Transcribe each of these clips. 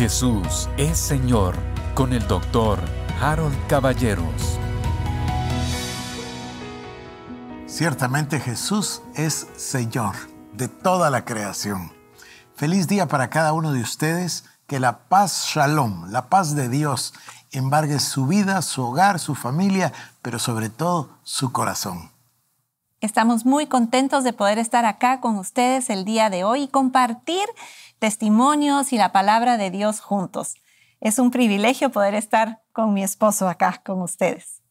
Jesús es Señor con el doctor Harold Caballeros. Ciertamente Jesús es Señor de toda la creación. Feliz día para cada uno de ustedes. Que la paz shalom, la paz de Dios, embargue su vida, su hogar, su familia, pero sobre todo su corazón. Estamos muy contentos de poder estar acá con ustedes el día de hoy y compartir testimonios y la palabra de Dios juntos. Es un privilegio poder estar con mi esposo acá, con ustedes.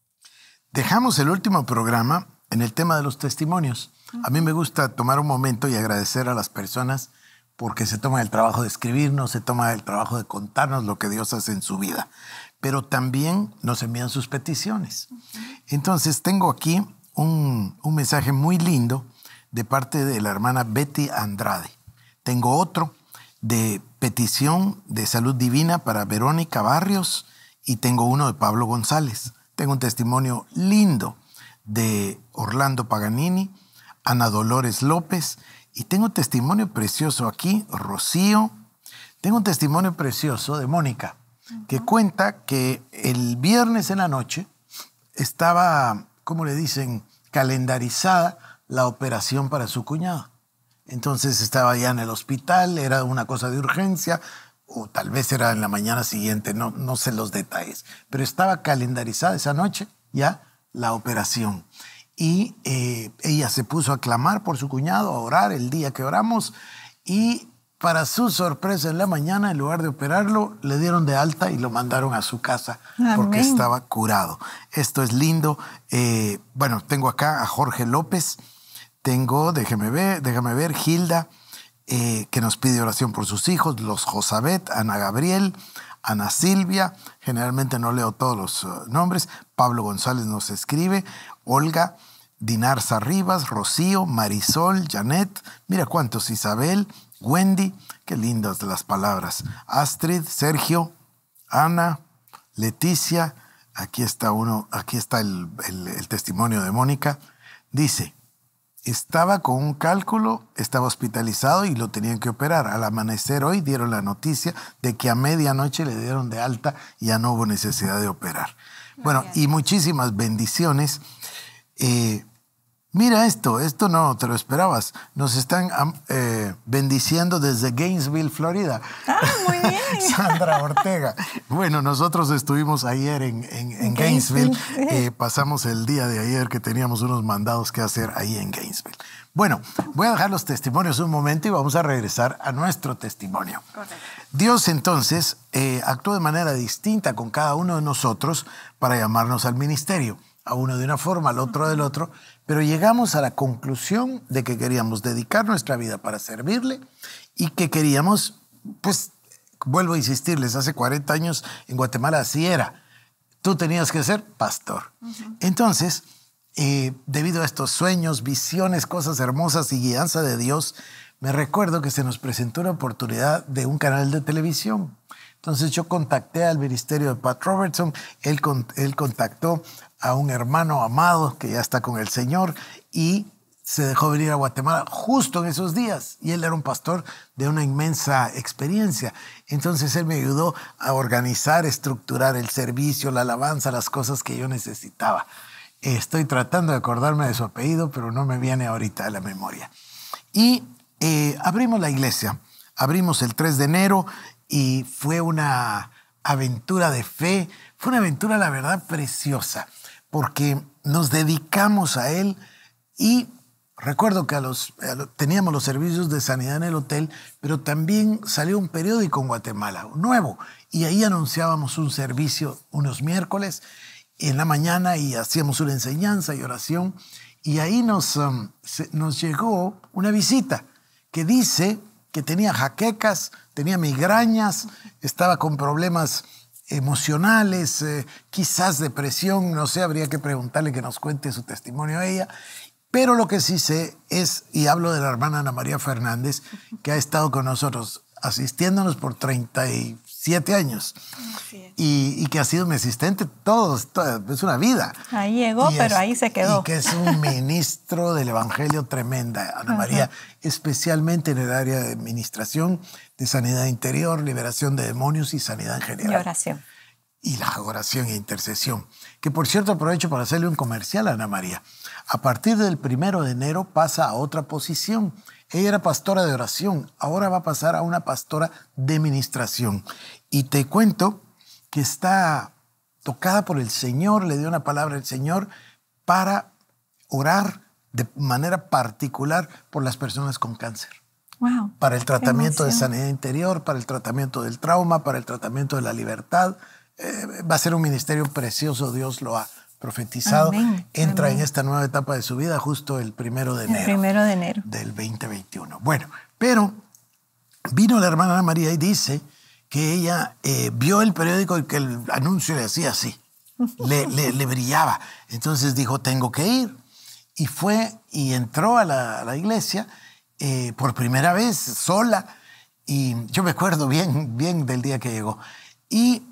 Dejamos el último programa en el tema de los testimonios. A mí me gusta tomar un momento y agradecer a las personas porque se toman el trabajo de escribirnos, se toma el trabajo de contarnos lo que Dios hace en su vida, pero también nos envían sus peticiones. Entonces tengo aquí un, un mensaje muy lindo de parte de la hermana Betty Andrade. Tengo otro de petición de salud divina para Verónica Barrios y tengo uno de Pablo González. Tengo un testimonio lindo de Orlando Paganini, Ana Dolores López y tengo un testimonio precioso aquí, Rocío. Tengo un testimonio precioso de Mónica que cuenta que el viernes en la noche estaba, ¿cómo le dicen?, calendarizada la operación para su cuñado. Entonces estaba ya en el hospital, era una cosa de urgencia, o tal vez era en la mañana siguiente, no, no sé los detalles, pero estaba calendarizada esa noche ya la operación. Y eh, ella se puso a clamar por su cuñado, a orar el día que oramos, y para su sorpresa en la mañana, en lugar de operarlo, le dieron de alta y lo mandaron a su casa porque estaba curado. Esto es lindo. Eh, bueno, tengo acá a Jorge López. Tengo, déjeme ver, déjame ver, Gilda, eh, que nos pide oración por sus hijos, los Josabet, Ana Gabriel, Ana Silvia, generalmente no leo todos los eh, nombres, Pablo González nos escribe, Olga, Dinarza Rivas, Rocío, Marisol, Janet, mira cuántos, Isabel, Wendy, qué lindas las palabras, Astrid, Sergio, Ana, Leticia, aquí está uno, aquí está el testimonio de Mónica, dice, estaba con un cálculo, estaba hospitalizado y lo tenían que operar. Al amanecer hoy dieron la noticia de que a medianoche le dieron de alta y ya no hubo necesidad de operar. Bueno, y muchísimas bendiciones. Eh, Mira esto, esto no te lo esperabas. Nos están eh, bendiciendo desde Gainesville, Florida. Ah, muy bien. Sandra Ortega. Bueno, nosotros estuvimos ayer en, Gainesville. Eh, pasamos el día de ayer que teníamos unos mandados que hacer ahí en Gainesville. Bueno, voy a dejar los testimonios un momento y vamos a regresar a nuestro testimonio. Dios entonces eh, actuó de manera distinta con cada uno de nosotros para llamarnos al ministerio, a uno de una forma, al otro del otro, pero llegamos a la conclusión de que queríamos dedicar nuestra vida para servirle y que queríamos, pues, vuelvo a insistirles, hace 40 años en Guatemala así era. Tú tenías que ser pastor. Entonces, eh, debido a estos sueños, visiones, cosas hermosas y guianza de Dios, me recuerdo que se nos presentó una oportunidad de un canal de televisión. Entonces yo contacté al ministerio de Pat Robertson, él, él contactó a un hermano amado que ya está con el Señor y se dejó venir a Guatemala justo en esos días y él era un pastor de una inmensa experiencia. Entonces él me ayudó a organizar, estructurar el servicio, la alabanza, las cosas que yo necesitaba. Estoy tratando de acordarme de su apellido, pero no me viene ahorita a la memoria. Y eh, abrimos la iglesia. Abrimos el 3 de enero y fue una aventura de fe, fue una aventura, la verdad, preciosa, porque nos dedicamos a él y recuerdo que teníamos los servicios de sanidad en el hotel, pero también salió un periódico en Guatemala, nuevo, y ahí anunciábamos un servicio unos miércoles en la mañana y hacíamos una enseñanza y oración, y ahí nos, um, nos llegó una visita que dice que tenía jaquecas, tenía migrañas, estaba con problemas emocionales, eh, quizás depresión, no sé, habría que preguntarle que nos cuente su testimonio a ella. Pero lo que sí sé es, y hablo de la hermana Ana María Fernández, que ha estado con nosotros asistiéndonos por 30 y siete años. Y, que ha sido mi asistente todos, todo, es una vida. Ahí llegó, pero ahí se quedó. Y que es un ministro del Evangelio tremenda, Ana María, especialmente en el área de administración, de sanidad interior, liberación de demonios y sanidad en general. Y oración. Y la oración e intercesión. Que por cierto aprovecho para hacerle un comercial a Ana María. A partir del primero de enero pasa a otra posición ella era pastora de oración, ahora va a pasar a una pastora de ministración. Y te cuento que está tocada por el Señor, le dio una palabra al Señor para orar de manera particular por las personas con cáncer. para el tratamiento de sanidad interior, para el tratamiento del trauma, para el tratamiento de la libertad. Eh, va a ser un ministerio precioso, Dios lo ha, profetizado, entra en esta nueva etapa de su vida justo el primero de enero. de Del 2021. Bueno, pero vino la hermana María y dice que ella eh, vio el periódico y que el anuncio le hacía así, le, brillaba. Entonces dijo, tengo que ir. Y fue y entró a la, iglesia eh, por primera vez sola. Y yo me acuerdo bien, bien del día que llegó. Y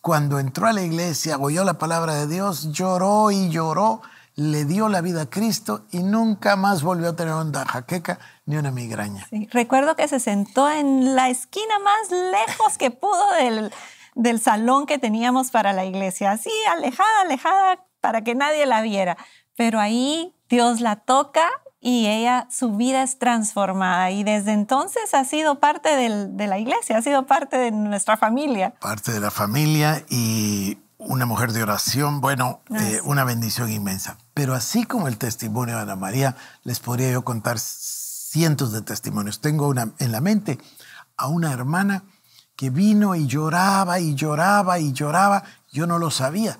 cuando entró a la iglesia, oyó la palabra de Dios, lloró y lloró, le dio la vida a Cristo y nunca más volvió a tener una jaqueca ni una migraña. recuerdo que se sentó en la esquina más lejos que pudo del, del salón que teníamos para la iglesia, así alejada, alejada, para que nadie la viera. Pero ahí Dios la toca y ella, su vida es transformada y desde entonces ha sido parte del, de la iglesia, ha sido parte de nuestra familia. Parte de la familia y una mujer de oración, bueno, eh, una bendición inmensa. Pero así como el testimonio de Ana María, les podría yo contar cientos de testimonios. Tengo una, en la mente a una hermana que vino y lloraba y lloraba y lloraba. Yo no lo sabía,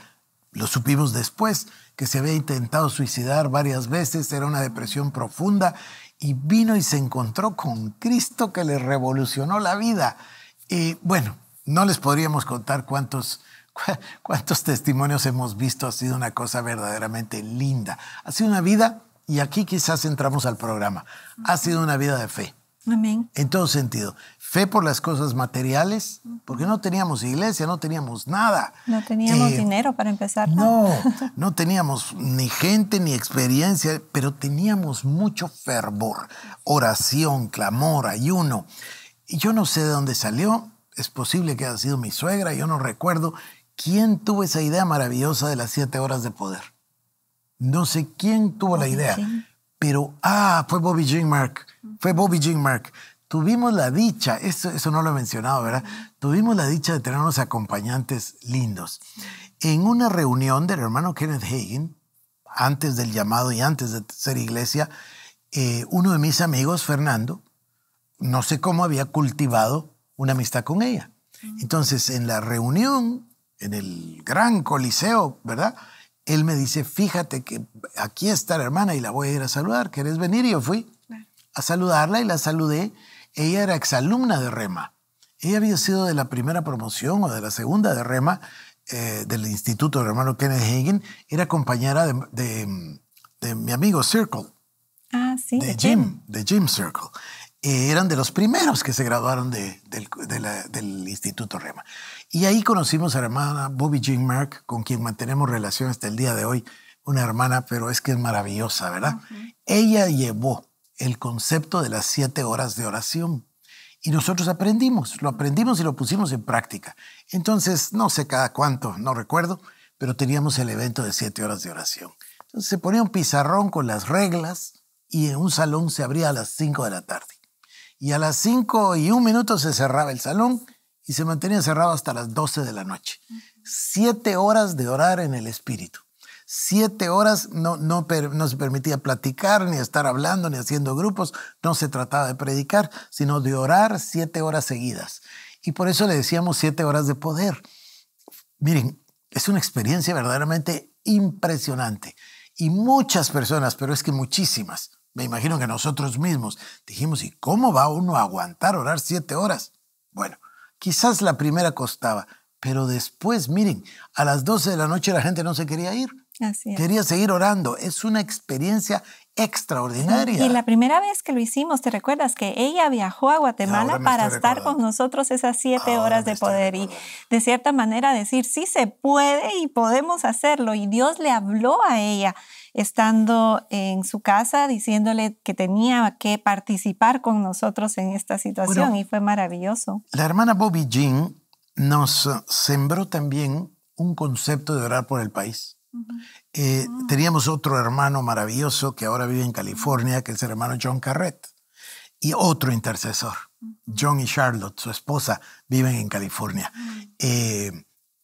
lo supimos después que se había intentado suicidar varias veces, era una depresión profunda, y vino y se encontró con Cristo que le revolucionó la vida. Y bueno, no les podríamos contar cuántos, cuántos testimonios hemos visto, ha sido una cosa verdaderamente linda. Ha sido una vida, y aquí quizás entramos al programa, ha sido una vida de fe. En todo sentido. Fe por las cosas materiales, porque no teníamos iglesia, no teníamos nada. No teníamos eh, dinero para empezar. No, no, teníamos ni gente ni experiencia, pero teníamos mucho fervor, oración, clamor, ayuno. Y yo no sé de dónde salió, es posible que haya sido mi suegra, yo no recuerdo. ¿Quién tuvo esa idea maravillosa de las siete horas de poder? No sé quién tuvo la idea. Sí pero, ah, fue Bobby Jean Mark, fue Bobby Jean Mark. Tuvimos la dicha, eso, eso no lo he mencionado, ¿verdad? Tuvimos la dicha de tener unos acompañantes lindos. En una reunión del hermano Kenneth Hagin, antes del llamado y antes de ser iglesia, eh, uno de mis amigos, Fernando, no sé cómo había cultivado una amistad con ella. Entonces, en la reunión, en el gran coliseo, ¿verdad? él me dice, fíjate que aquí está la hermana y la voy a ir a saludar, ¿querés venir? Y yo fui a saludarla y la saludé. Ella era exalumna de Rema. Ella había sido de la primera promoción o de la segunda de Rema eh, del Instituto del Hermano Kenneth Hagen Era compañera de, mi amigo Circle. Ah, sí. De, Jim, de Jim Circle eran de los primeros que se graduaron del, Instituto Rema. Y ahí conocimos a la hermana Bobby Jean Mark, con quien mantenemos relación hasta el día de hoy, una hermana, pero es que es maravillosa, ¿verdad? Ella llevó el concepto de las siete horas de oración. Y nosotros aprendimos, lo aprendimos y lo pusimos en práctica. Entonces, no sé cada cuánto, no recuerdo, pero teníamos el evento de siete horas de oración. Entonces se ponía un pizarrón con las reglas y en un salón se abría a las cinco de la tarde. Y a las cinco y un minuto se cerraba el salón y se mantenía cerrado hasta las doce de la noche. Siete horas de orar en el Espíritu. Siete horas no, no, no se permitía platicar, ni estar hablando, ni haciendo grupos. No se trataba de predicar, sino de orar siete horas seguidas. Y por eso le decíamos siete horas de poder. Miren, es una experiencia verdaderamente impresionante. Y muchas personas, pero es que muchísimas, me imagino que nosotros mismos dijimos, ¿y cómo va uno a aguantar orar siete horas? Bueno, quizás la primera costaba, pero después, miren, a las 12 de la noche la gente no se quería ir. Quería seguir orando. Es una experiencia extraordinaria. Y la primera vez que lo hicimos, ¿te recuerdas que ella viajó a Guatemala para estar con nosotros esas siete horas de poder y de cierta manera decir, sí se puede y podemos hacerlo? Y Dios le habló a ella estando en su casa diciéndole que tenía que participar con nosotros en esta situación y fue maravilloso. La hermana Bobby Jean nos sembró también un concepto de orar por el país. Eh, ah. Teníamos otro hermano maravilloso que ahora vive en California, que es el hermano John Carret, y otro intercesor. John y Charlotte, su esposa, viven en California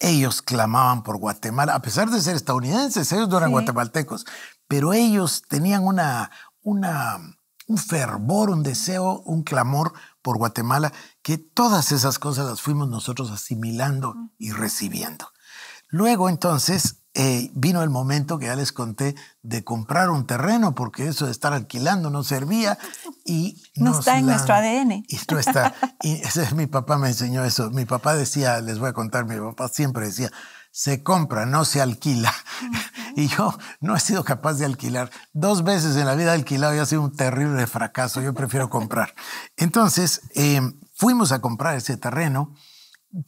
ellos clamaban por Guatemala, a pesar de ser estadounidenses, ellos no eran guatemaltecos, pero ellos tenían una, una, un fervor, un deseo, un clamor por Guatemala, que todas esas cosas las fuimos nosotros asimilando y recibiendo. Luego entonces eh, vino el momento que ya les conté de comprar un terreno, porque eso de estar alquilando no servía. Y no está en nuestro ADN. Y esto está. y ese, mi papá me enseñó eso. Mi papá decía, les voy a contar, mi papá siempre decía, se compra, no se alquila. y yo no he sido capaz de alquilar. Dos veces en la vida alquilado y ha sido un terrible fracaso. Yo prefiero comprar. Entonces, eh, fuimos a comprar ese terreno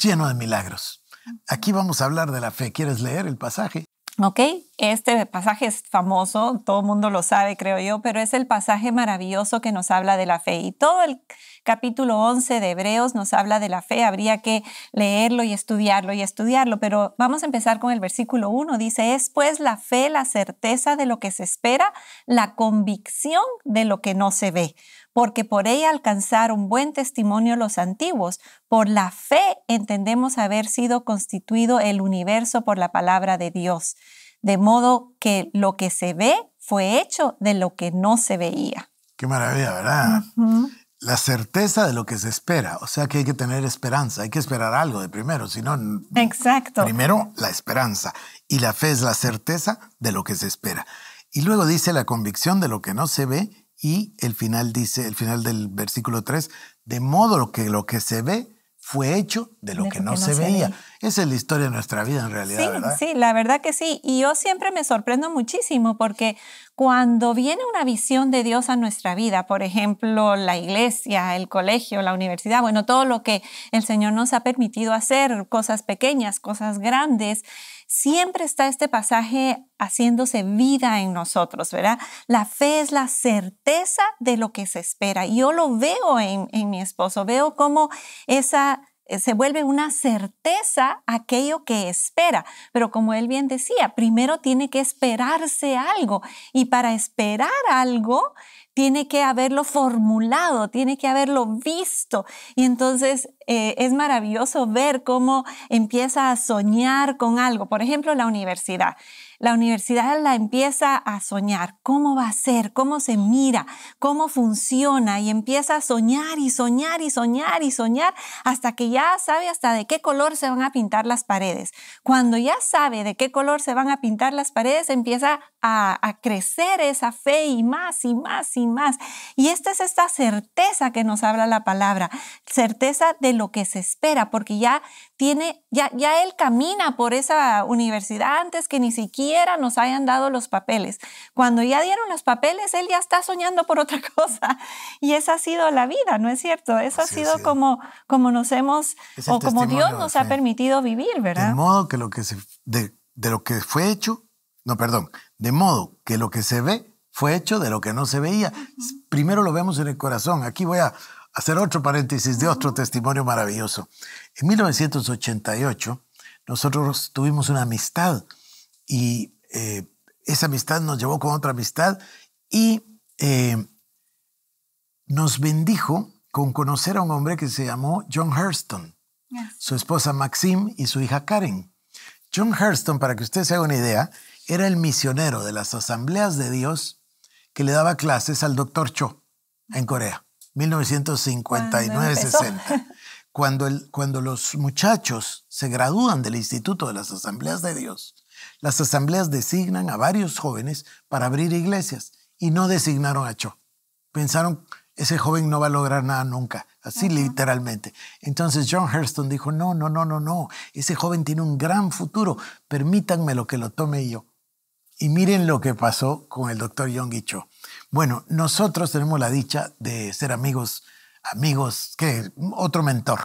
lleno de milagros Aquí vamos a hablar de la fe. ¿Quieres leer el pasaje? Ok, este pasaje es famoso, todo el mundo lo sabe, creo yo, pero es el pasaje maravilloso que nos habla de la fe. Y todo el capítulo 11 de Hebreos nos habla de la fe, habría que leerlo y estudiarlo y estudiarlo, pero vamos a empezar con el versículo 1. Dice, es pues la fe, la certeza de lo que se espera, la convicción de lo que no se ve porque por ella alcanzaron buen testimonio los antiguos. Por la fe entendemos haber sido constituido el universo por la palabra de Dios, de modo que lo que se ve fue hecho de lo que no se veía. Qué maravilla, ¿verdad? La certeza de lo que se espera, o sea que hay que tener esperanza, hay que esperar algo de primero, si no... Exacto. Primero la esperanza y la fe es la certeza de lo que se espera. Y luego dice la convicción de lo que no se ve y el final dice, el final del versículo 3, de modo que lo que se ve fue hecho de lo, que, no se, veía. Esa es la historia de nuestra vida en realidad. Sí, sí, la verdad que sí. Y yo siempre me sorprendo muchísimo porque cuando viene una visión de Dios a nuestra vida, por ejemplo, la iglesia, el colegio, la universidad, bueno, todo lo que el Señor nos ha permitido hacer, cosas pequeñas, cosas grandes, siempre está este pasaje haciéndose vida en nosotros, ¿verdad? La fe es la certeza de lo que se espera. Yo lo veo en, en mi esposo, veo cómo esa eh, se vuelve una certeza aquello que espera. Pero como él bien decía, primero tiene que esperarse algo. Y para esperar algo, tiene que haberlo formulado, tiene que haberlo visto. Y entonces eh, es maravilloso ver cómo empieza a soñar con algo. Por ejemplo, la universidad la universidad la empieza a soñar, cómo va a ser, cómo se mira, cómo funciona y empieza a soñar y soñar y soñar y soñar hasta que ya sabe hasta de qué color se van a pintar las paredes. Cuando ya sabe de qué color se van a pintar las paredes, empieza a, crecer esa fe y más y más y más. Y esta es esta certeza que nos habla la palabra, certeza de lo que se espera, porque ya tiene, ya él camina por esa universidad antes que ni siquiera nos hayan dado los papeles. Cuando ya dieron los papeles, él ya está soñando por otra cosa. Y esa ha sido la vida, ¿no es cierto? Eso ha sido, Como, como nos hemos, o como Dios nos ha permitido vivir, ¿verdad? De modo que lo que, se, de, lo que fue hecho, no, perdón, de modo que lo que se ve fue hecho de lo que no se veía. Primero lo vemos en el corazón. Aquí voy a hacer otro paréntesis de otro testimonio maravilloso. En 1988 nosotros tuvimos una amistad y eh, esa amistad nos llevó con otra amistad y eh, nos bendijo con conocer a un hombre que se llamó John Hurston, su esposa Maxim y su hija Karen. John Hurston, para que usted se haga una idea, era el misionero de las asambleas de Dios que le daba clases al doctor Cho en Corea, 1959-60. cuando los muchachos se gradúan del Instituto de las Asambleas de Dios, las asambleas designan a varios jóvenes para abrir iglesias y no designaron a Cho. Pensaron, ese joven no va a lograr nada nunca, así literalmente. Entonces John Hurston dijo, no, no, no, no, no, ese joven tiene un gran futuro, permítanme lo que lo tome yo. Y miren lo que pasó con el doctor y Cho. Bueno, nosotros tenemos la dicha de ser amigos amigos, que otro mentor,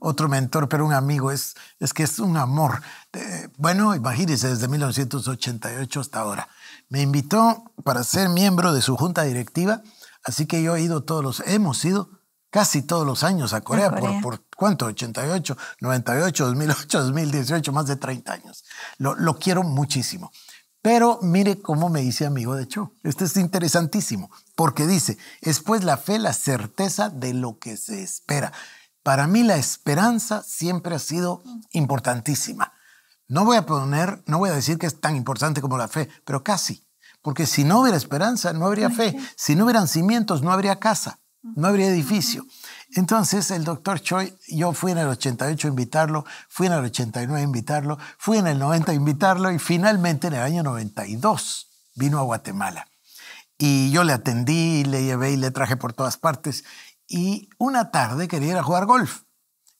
otro mentor, pero un amigo, es, es que es un amor. Eh, bueno, imagínense, desde 1988 hasta ahora. Me invitó para ser miembro de su junta directiva, así que yo he ido todos los, hemos ido casi todos los años a Corea, Por, por, cuánto, 88, 98, 2008, 2018, más de 30 años. Lo, lo quiero muchísimo. Pero mire cómo me dice amigo de Cho. Esto es interesantísimo, porque dice, es pues la fe la certeza de lo que se espera. Para mí la esperanza siempre ha sido importantísima. No voy a poner, no voy a decir que es tan importante como la fe, pero casi. Porque si no hubiera esperanza, no habría fe. Si no hubieran cimientos, no habría casa. No habría edificio. Entonces el doctor Choi, yo fui en el 88 a invitarlo, fui en el 89 a invitarlo, fui en el 90 a invitarlo y finalmente en el año 92 vino a Guatemala. Y yo le atendí, le llevé y le traje por todas partes. Y una tarde quería ir a jugar golf.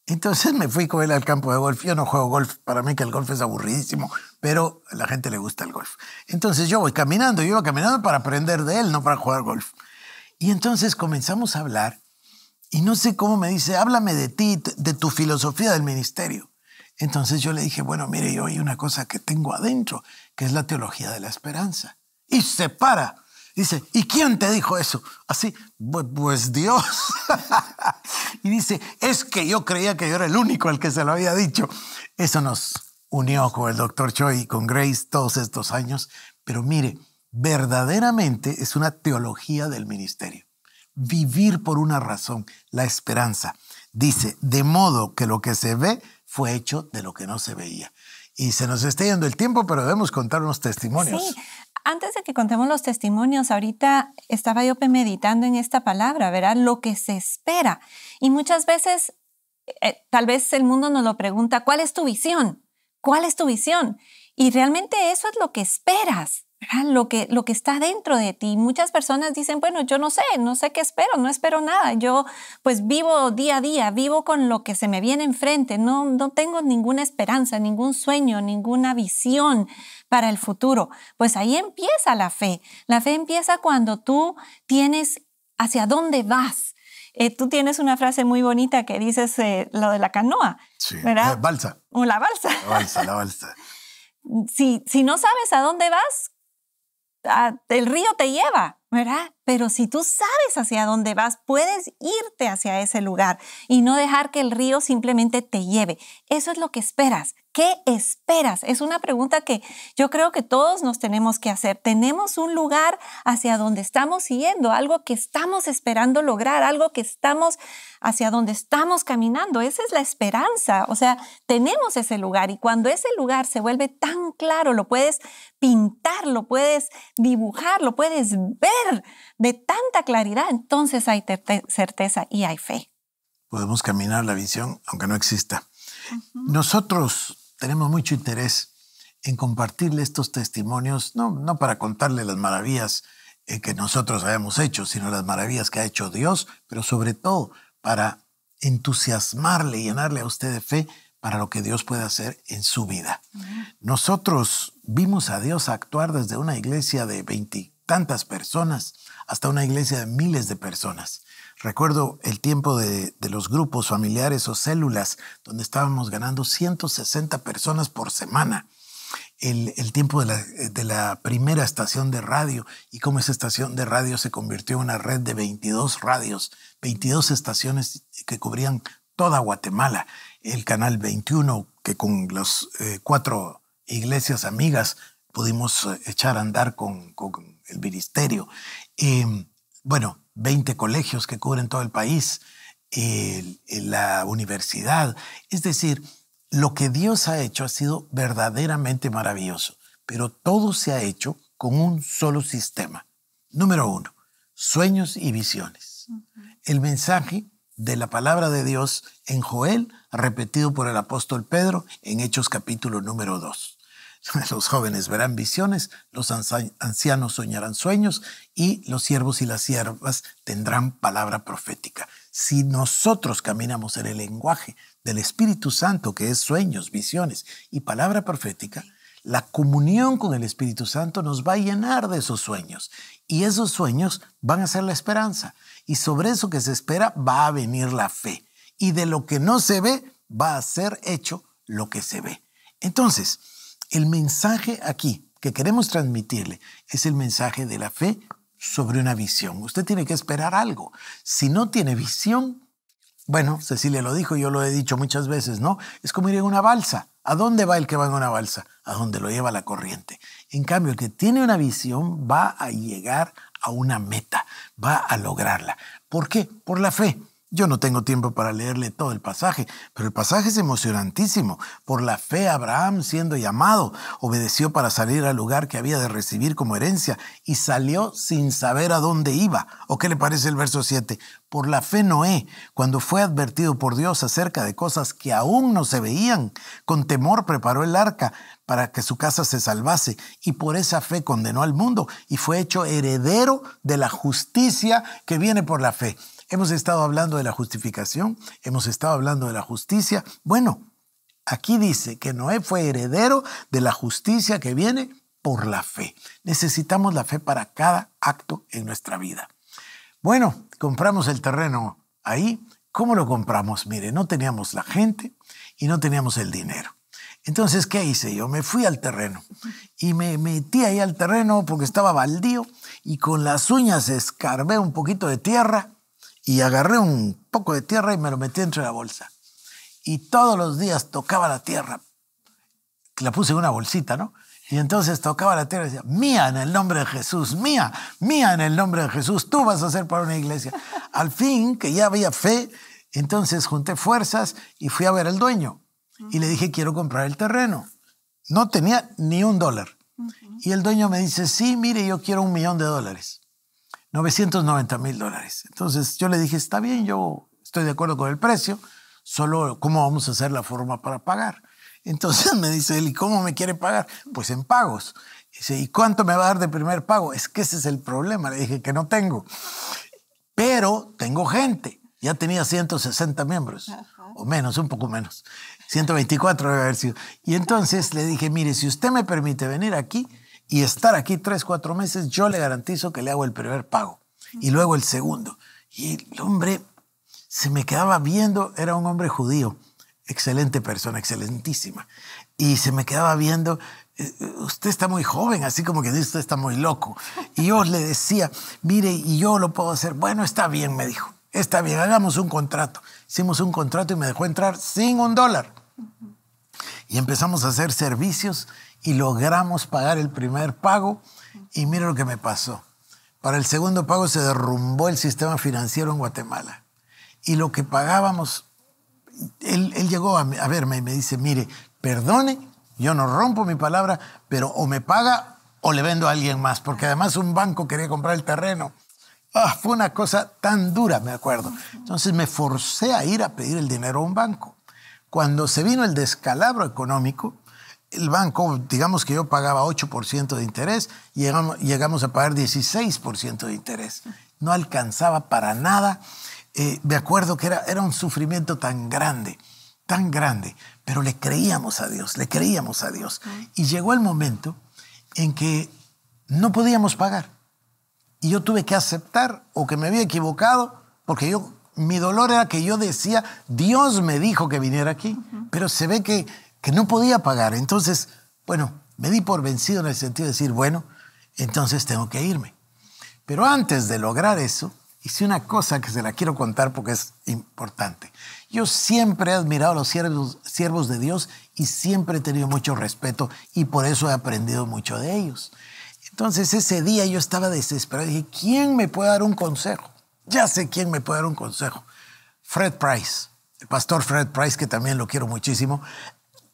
Entonces me fui con él al campo de golf. Yo no juego golf, para mí que el golf es aburridísimo, pero a la gente le gusta el golf. Entonces yo voy caminando, yo iba caminando para aprender de él, no para jugar golf. Y entonces comenzamos a hablar y no sé cómo me dice, háblame de ti, de tu filosofía del ministerio. Entonces yo le dije, bueno, mire, yo hay una cosa que tengo adentro, que es la teología de la esperanza. Y se para. Dice, ¿y quién te dijo eso? Así, pues, Dios. y dice, es que yo creía que yo era el único al que se lo había dicho. Eso nos unió con el doctor Choi y con Grace todos estos años. Pero mire, verdaderamente es una teología del ministerio. Vivir por una razón, la esperanza. Dice, de modo que lo que se ve fue hecho de lo que no se veía. Y se nos está yendo el tiempo, pero debemos contar unos testimonios. Sí. Antes de que contemos los testimonios, ahorita estaba yo meditando en esta palabra, ¿verdad? Lo que se espera. Y muchas veces, eh, tal vez el mundo nos lo pregunta, ¿cuál es tu visión? ¿Cuál es tu visión? Y realmente eso es lo que esperas. Lo, que, lo que está dentro de ti. Muchas personas dicen, bueno, yo no sé, no sé qué espero, no espero nada. Yo pues vivo día a día, vivo con lo que se me viene enfrente, no, no tengo ninguna esperanza, ningún sueño, ninguna visión para el futuro. Pues ahí empieza la fe. La fe empieza cuando tú tienes hacia dónde vas. Eh, tú tienes una frase muy bonita que dices eh, lo de la canoa, sí. ¿verdad? La balsa. O la balsa. La balsa, la balsa. Si, si, no sabes a dónde vas, el río te lleva. ¿verdad? Pero si tú sabes hacia dónde vas, puedes irte hacia ese lugar y no dejar que el río simplemente te lleve. Eso es lo que esperas. ¿Qué esperas? Es una pregunta que yo creo que todos nos tenemos que hacer. Tenemos un lugar hacia donde estamos yendo, algo que estamos esperando lograr, algo que estamos hacia donde estamos caminando. Esa es la esperanza. O sea, tenemos ese lugar y cuando ese lugar se vuelve tan claro, lo puedes pintar, lo puedes dibujar, lo puedes ver de tanta claridad, entonces hay certeza y hay fe. Podemos caminar la visión aunque no exista. Nosotros tenemos mucho interés en compartirle estos testimonios, no, no para contarle las maravillas eh, que nosotros hayamos hecho, sino las maravillas que ha hecho Dios, pero sobre todo para entusiasmarle y llenarle a usted de fe para lo que Dios puede hacer en su vida. Nosotros vimos a Dios actuar desde una iglesia de 20, tantas personas, hasta una iglesia de miles de personas. Recuerdo el tiempo de, de, los grupos familiares o células, donde estábamos ganando 160 personas por semana. El, el tiempo de la, de la, primera estación de radio y cómo esa estación de radio se convirtió en una red de 22 radios, 22 estaciones que cubrían toda Guatemala. El canal 21, que con las eh, cuatro iglesias amigas pudimos eh, echar a andar con el ministerio. bueno, 20 colegios que cubren todo el país, la universidad. Es decir, lo que Dios ha hecho ha sido verdaderamente maravilloso, pero todo se ha hecho con un solo sistema. Número uno, sueños y visiones. El mensaje de la palabra de Dios en Joel, repetido por el apóstol Pedro en Hechos capítulo número 2. Los jóvenes verán visiones, los ancianos soñarán sueños y los siervos y las siervas tendrán palabra profética. Si nosotros caminamos en el lenguaje del Espíritu Santo, que es sueños, visiones y palabra profética, la comunión con el Espíritu Santo nos va a llenar de esos sueños y esos sueños van a ser la esperanza. Y sobre eso que se espera va a venir la fe. Y de lo que no se ve va a ser hecho lo que se ve. Entonces, el mensaje aquí que queremos transmitirle es el mensaje de la fe sobre una visión. Usted tiene que esperar algo. Si no tiene visión, bueno, Cecilia lo dijo, yo lo he dicho muchas veces, ¿no? Es como ir en una balsa. ¿A dónde va el que va en una balsa? A donde lo lleva la corriente. En cambio, el que tiene una visión va a llegar a una meta, va a lograrla. ¿Por qué? Por la fe. Yo no tengo tiempo para leerle todo el pasaje, pero el pasaje es emocionantísimo. Por la fe Abraham, siendo llamado, obedeció para salir al lugar que había de recibir como herencia y salió sin saber a dónde iba. ¿O qué le parece el verso 7? Por la fe Noé, cuando fue advertido por Dios acerca de cosas que aún no se veían, con temor preparó el arca para que su casa se salvase y por esa fe condenó al mundo y fue hecho heredero de la justicia que viene por la fe. Hemos estado hablando de la justificación, hemos estado hablando de la justicia. Bueno, aquí dice que Noé fue heredero de la justicia que viene por la fe. Necesitamos la fe para cada acto en nuestra vida. Bueno, compramos el terreno ahí. ¿Cómo lo compramos? Mire, no teníamos la gente y no teníamos el dinero. Entonces, ¿qué hice yo? Me fui al terreno y me metí ahí al terreno porque estaba baldío y con las uñas escarbé un poquito de tierra y agarré un poco de tierra y me lo metí entre la bolsa. Y todos los días tocaba la tierra. La puse en una bolsita, ¿no? Y entonces tocaba la tierra y decía, mía en el nombre de Jesús, mía, mía en el nombre de Jesús, tú vas a ser para una iglesia. Al fin, que ya había fe, entonces junté fuerzas y fui a ver al dueño. Y le dije, quiero comprar el terreno. No tenía ni un dólar. Y el dueño me dice, sí, mire, yo quiero un millón de dólares. 990 mil dólares. Entonces yo le dije, está bien, yo estoy de acuerdo con el precio, solo cómo vamos a hacer la forma para pagar. Entonces me dice él, ¿y cómo me quiere pagar? Pues en pagos. Y dice, ¿y cuánto me va a dar de primer pago? Es que ese es el problema. Le dije que no tengo. Pero tengo gente. Ya tenía 160 miembros, o menos, un poco menos. 124 debe haber sido. Y entonces le dije, mire, si usted me permite venir aquí, y estar aquí tres, cuatro meses, yo le garantizo que le hago el primer pago y luego el segundo. Y el hombre se me quedaba viendo, era un hombre judío, excelente persona, excelentísima, y se me quedaba viendo, eh, eh, usted está muy joven, así como que dice, usted está muy loco. Y yo le decía, mire, y yo lo puedo hacer. Bueno, está bien, me dijo, está bien, hagamos un contrato. Hicimos un contrato y me dejó entrar sin un dólar y empezamos a hacer servicios y logramos pagar el primer pago y mire lo que me pasó. Para el segundo pago se derrumbó el sistema financiero en Guatemala y lo que pagábamos, él, llegó a, verme y me dice, mire, perdone, yo no rompo mi palabra, pero o me paga o le vendo a alguien más, porque además un banco quería comprar el terreno. Ah, fue una cosa tan dura, me acuerdo. Entonces me forcé a ir a pedir el dinero a un banco. Cuando se vino el descalabro económico, el banco, digamos que yo pagaba 8% de interés, llegamos, llegamos a pagar 16% de interés. No alcanzaba para nada. Eh, me acuerdo que era, era un sufrimiento tan grande, tan grande, pero le creíamos a Dios, le creíamos a Dios. Y llegó el momento en que no podíamos pagar. Y yo tuve que aceptar o que me había equivocado, porque yo mi dolor era que yo decía, Dios me dijo que viniera aquí, pero se ve que, que no podía pagar. Entonces, bueno, me di por vencido en el sentido de decir, bueno, entonces tengo que irme. Pero antes de lograr eso, hice una cosa que se la quiero contar porque es importante. Yo siempre he admirado a los siervos, siervos de Dios y siempre he tenido mucho respeto y por eso he aprendido mucho de ellos. Entonces ese día yo estaba desesperado y dije, ¿quién me puede dar un consejo? Ya sé quién me puede dar un consejo. Fred Price, el pastor Fred Price, que también lo quiero muchísimo.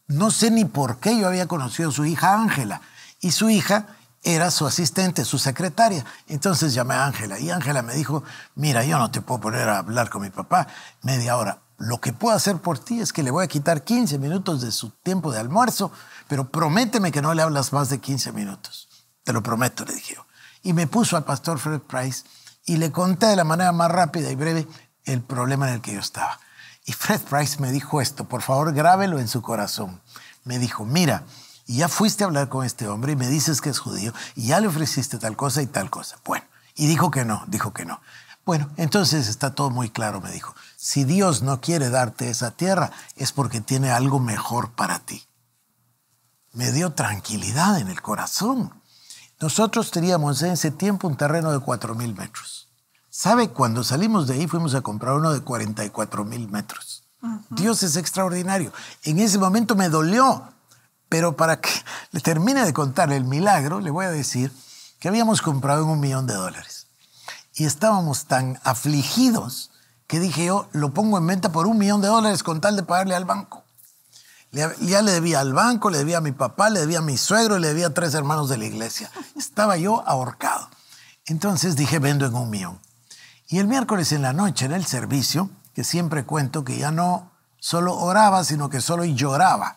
No sé ni por qué yo había conocido a su hija Ángela. Y su hija era su asistente, su secretaria. Entonces llamé a Ángela y Ángela me dijo, mira, yo no te puedo poner a hablar con mi papá media hora. Lo que puedo hacer por ti es que le voy a quitar 15 minutos de su tiempo de almuerzo, pero prométeme que no le hablas más de 15 minutos. Te lo prometo, le dije yo. Y me puso al pastor Fred Price y le conté de la manera más rápida y breve el problema en el que yo estaba. Y Fred Price me dijo esto, por favor grábelo en su corazón. Me dijo, mira, ya fuiste a hablar con este hombre y me dices que es judío y ya le ofreciste tal cosa y tal cosa. Bueno, y dijo que no, dijo que no. Bueno, entonces está todo muy claro, me dijo. Si Dios no quiere darte esa tierra es porque tiene algo mejor para ti. Me dio tranquilidad en el corazón. Nosotros teníamos en ese tiempo un terreno de 4.000 metros. ¿Sabe? Cuando salimos de ahí fuimos a comprar uno de 44.000 metros. Dios es extraordinario. En ese momento me dolió, pero para que le termine de contar el milagro, le voy a decir que habíamos comprado en un millón de dólares. Y estábamos tan afligidos que dije yo, lo pongo en venta por un millón de dólares con tal de pagarle al banco. Ya le debía al banco, le debía a mi papá, le debía a mi suegro y le debía a tres hermanos de la iglesia. Estaba yo ahorcado. Entonces dije, vendo en un millón. Y el miércoles en la noche, en el servicio, que siempre cuento que ya no solo oraba, sino que solo lloraba.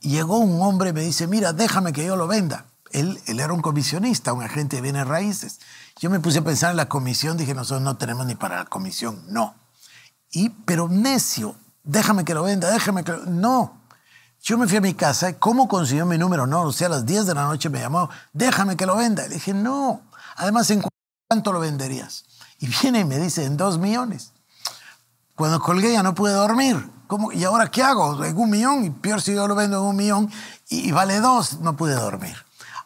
Llegó un hombre y me dice, mira, déjame que yo lo venda. Él, era un comisionista, un agente de bienes raíces. Yo me puse a pensar en la comisión, dije, nosotros no tenemos ni para la comisión, no. Y, pero necio, déjame que lo venda, déjame que lo... No, yo me fui a mi casa, y ¿cómo consiguió mi número? No, o sea, a las 10 de la noche me llamó, déjame que lo venda. Le dije, no. Además, ¿en cuánto lo venderías? Y viene y me dice, en dos millones. Cuando colgué ya no pude dormir. ¿Cómo? ¿Y ahora qué hago? En un millón, y peor si yo lo vendo en un millón y, vale dos, no pude dormir.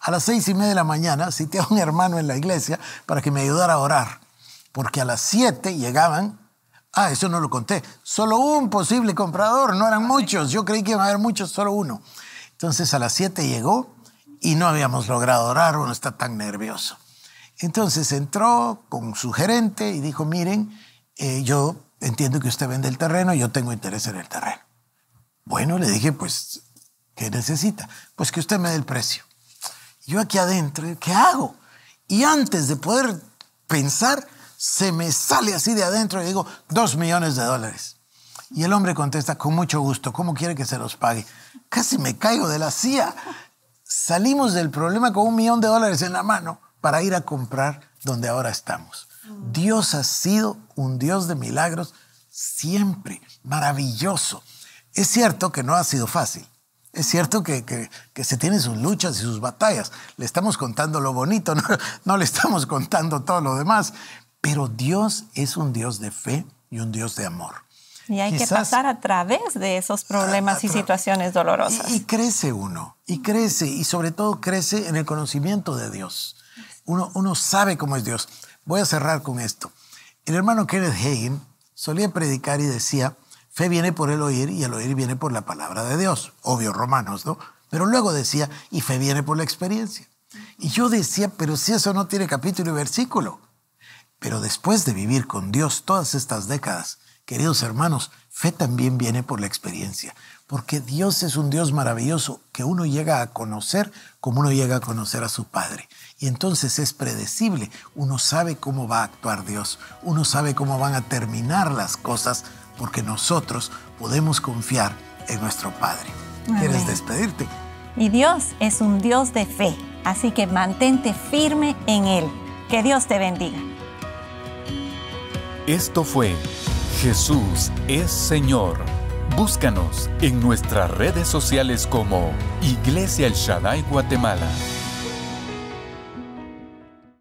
A las seis y media de la mañana cité a un hermano en la iglesia para que me ayudara a orar, porque a las siete llegaban Ah, eso no lo conté. Solo un posible comprador, no eran muchos. Yo creí que iba a haber muchos, solo uno. Entonces a las siete llegó y no habíamos logrado orar, uno está tan nervioso. Entonces entró con su gerente y dijo, miren, eh, yo entiendo que usted vende el terreno, yo tengo interés en el terreno. Bueno, le dije, pues, ¿qué necesita? Pues que usted me dé el precio. Yo aquí adentro, ¿qué hago? Y antes de poder pensar, se me sale así de adentro y digo, dos millones de dólares. Y el hombre contesta, con mucho gusto, ¿cómo quiere que se los pague? Casi me caigo de la CIA. Salimos del problema con un millón de dólares en la mano para ir a comprar donde ahora estamos. Dios ha sido un Dios de milagros siempre, maravilloso. Es cierto que no ha sido fácil. Es cierto que, se tienen sus luchas y sus batallas. Le estamos contando lo bonito, no, no le estamos contando todo lo demás. Pero Dios es un Dios de fe y un Dios de amor. Y hay que pasar a través de esos problemas y situaciones dolorosas. Y, y, crece uno, y crece, y sobre todo crece en el conocimiento de Dios. Uno, uno sabe cómo es Dios. Voy a cerrar con esto. El hermano Kenneth Hagin solía predicar y decía, fe viene por el oír y el oír viene por la palabra de Dios. Obvio, romanos, ¿no? Pero luego decía, y fe viene por la experiencia. Y yo decía, pero si eso no tiene capítulo y versículo. Pero después de vivir con Dios todas estas décadas, queridos hermanos, fe también viene por la experiencia, porque Dios es un Dios maravilloso que uno llega a conocer como uno llega a conocer a su Padre. Y entonces es predecible, uno sabe cómo va a actuar Dios, uno sabe cómo van a terminar las cosas, porque nosotros podemos confiar en nuestro Padre. ¿Quieres despedirte? Y Dios es un Dios de fe, así que mantente firme en Él. Que Dios te bendiga. Esto fue Jesús es Señor. Búscanos en nuestras redes sociales como Iglesia El Shaddai Guatemala.